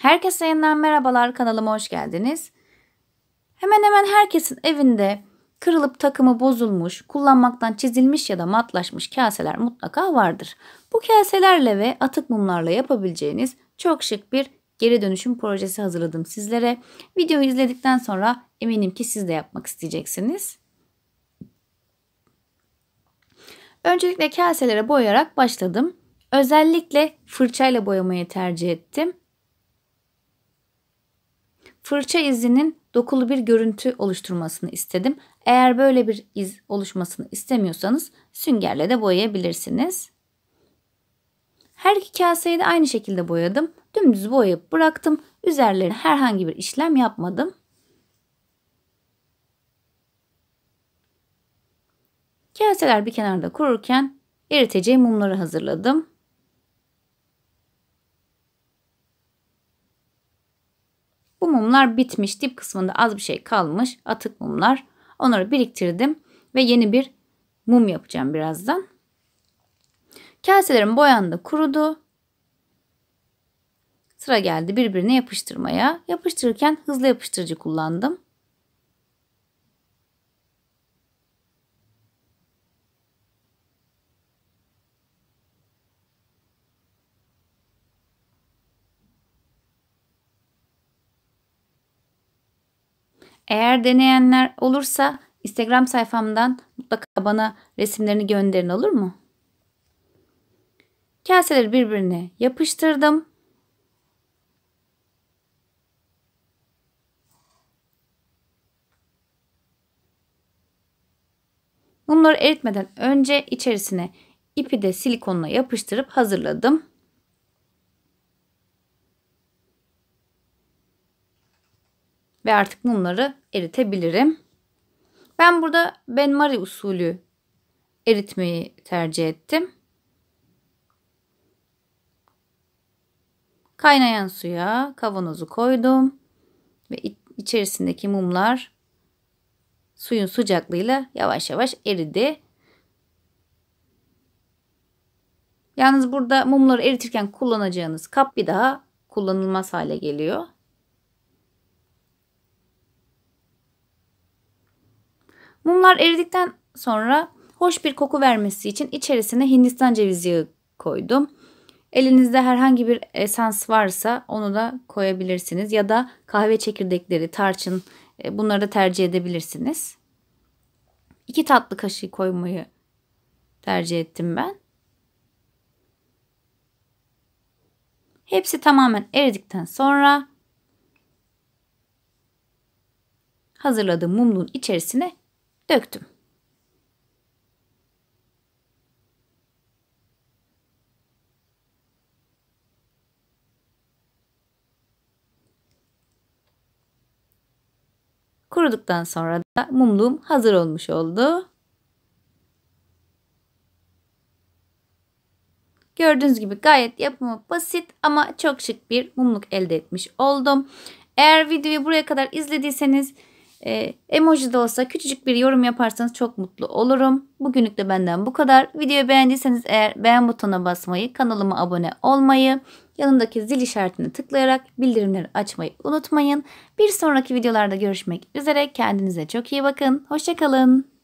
Herkese yeniden merhabalar kanalıma hoş geldiniz. Hemen hemen herkesin evinde kırılıp takımı bozulmuş, kullanmaktan çizilmiş ya da matlaşmış kaseler mutlaka vardır. Bu kaselerle ve atık mumlarla yapabileceğiniz çok şık bir geri dönüşüm projesi hazırladım sizlere. Videoyu izledikten sonra eminim ki siz de yapmak isteyeceksiniz. Öncelikle kaselere boyayarak başladım. Özellikle fırçayla boyamayı tercih ettim fırça izinin dokulu bir görüntü oluşturmasını istedim. Eğer böyle bir iz oluşmasını istemiyorsanız süngerle de boyayabilirsiniz. Her iki kaseyi de aynı şekilde boyadım. Dümdüz boyayıp bıraktım. Üzerlerine herhangi bir işlem yapmadım. Kaseler bir kenarda kururken eriteceği mumları hazırladım. Bu mumlar bitmiş. Dip kısmında az bir şey kalmış. Atık mumlar. Onları biriktirdim ve yeni bir mum yapacağım birazdan. Kaselerim boyandı, kurudu. Sıra geldi birbirine yapıştırmaya. Yapıştırırken hızlı yapıştırıcı kullandım. Eğer deneyenler olursa Instagram sayfamdan mutlaka bana resimlerini gönderin olur mu? Kaseleri birbirine yapıştırdım. Bunları eritmeden önce içerisine ipi de silikonla yapıştırıp hazırladım. Ve artık mumları eritebilirim. Ben burada Ben benmari usulü eritmeyi tercih ettim. Kaynayan suya kavanozu koydum ve içerisindeki mumlar suyun sıcaklığıyla yavaş yavaş eridi. Yalnız burada mumları eritirken kullanacağınız kap bir daha kullanılmaz hale geliyor. Mumlar eridikten sonra hoş bir koku vermesi için içerisine Hindistan cevizi yağı koydum. Elinizde herhangi bir esans varsa onu da koyabilirsiniz ya da kahve çekirdekleri, tarçın e, bunları da tercih edebilirsiniz. İki tatlı kaşığı koymayı tercih ettim ben. Hepsi tamamen eridikten sonra hazırladığım mumluğun içerisine döktüm. Kuruduktan sonra da mumluğum hazır olmuş oldu. Gördüğünüz gibi gayet yapımı basit ama çok şık bir mumluk elde etmiş oldum. Eğer videoyu buraya kadar izlediyseniz e, emoji de olsa küçücük bir yorum yaparsanız çok mutlu olurum. Bugünlük de benden bu kadar. Videoyu beğendiyseniz eğer beğen butonuna basmayı, kanalıma abone olmayı, yanındaki zil işaretine tıklayarak bildirimleri açmayı unutmayın. Bir sonraki videolarda görüşmek üzere. Kendinize çok iyi bakın. Hoşçakalın.